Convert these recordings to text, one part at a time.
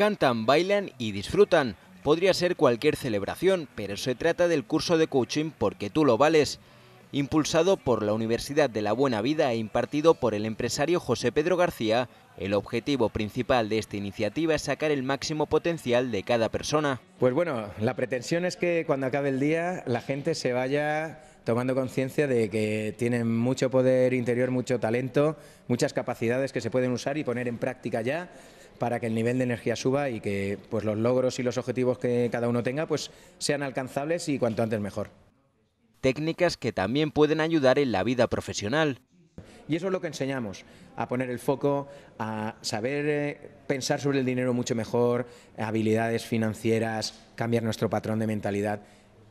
Cantan, bailan y disfrutan. Podría ser cualquier celebración, pero se trata del curso de coaching porque tú lo vales impulsado por la Universidad de la Buena Vida e impartido por el empresario José Pedro García, el objetivo principal de esta iniciativa es sacar el máximo potencial de cada persona. Pues bueno, la pretensión es que cuando acabe el día la gente se vaya tomando conciencia de que tienen mucho poder interior, mucho talento, muchas capacidades que se pueden usar y poner en práctica ya para que el nivel de energía suba y que pues los logros y los objetivos que cada uno tenga pues sean alcanzables y cuanto antes mejor técnicas que también pueden ayudar en la vida profesional. Y eso es lo que enseñamos, a poner el foco, a saber eh, pensar sobre el dinero mucho mejor, habilidades financieras, cambiar nuestro patrón de mentalidad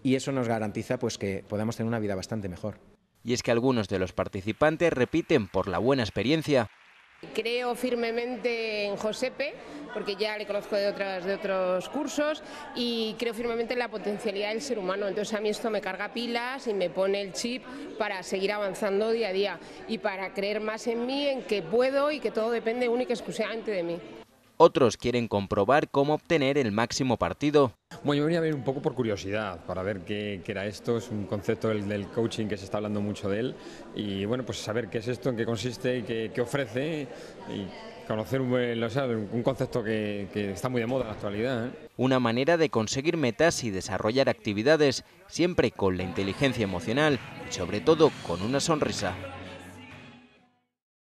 y eso nos garantiza pues que podamos tener una vida bastante mejor. Y es que algunos de los participantes repiten por la buena experiencia. Creo firmemente en Josepe, porque ya le conozco de, otras, de otros cursos, y creo firmemente en la potencialidad del ser humano. Entonces a mí esto me carga pilas y me pone el chip para seguir avanzando día a día y para creer más en mí, en que puedo y que todo depende única y exclusivamente de mí. Otros quieren comprobar cómo obtener el máximo partido. Bueno, yo venía a ver un poco por curiosidad, para ver qué, era esto. Es un concepto del, coaching que se está hablando mucho de él. Y bueno, pues saber qué es esto, en qué consiste, qué, qué ofrece y conocer un, concepto que, está muy de moda en la actualidad. ¿eh? Una manera de conseguir metas y desarrollar actividades, siempre con la inteligencia emocional y sobre todo con una sonrisa.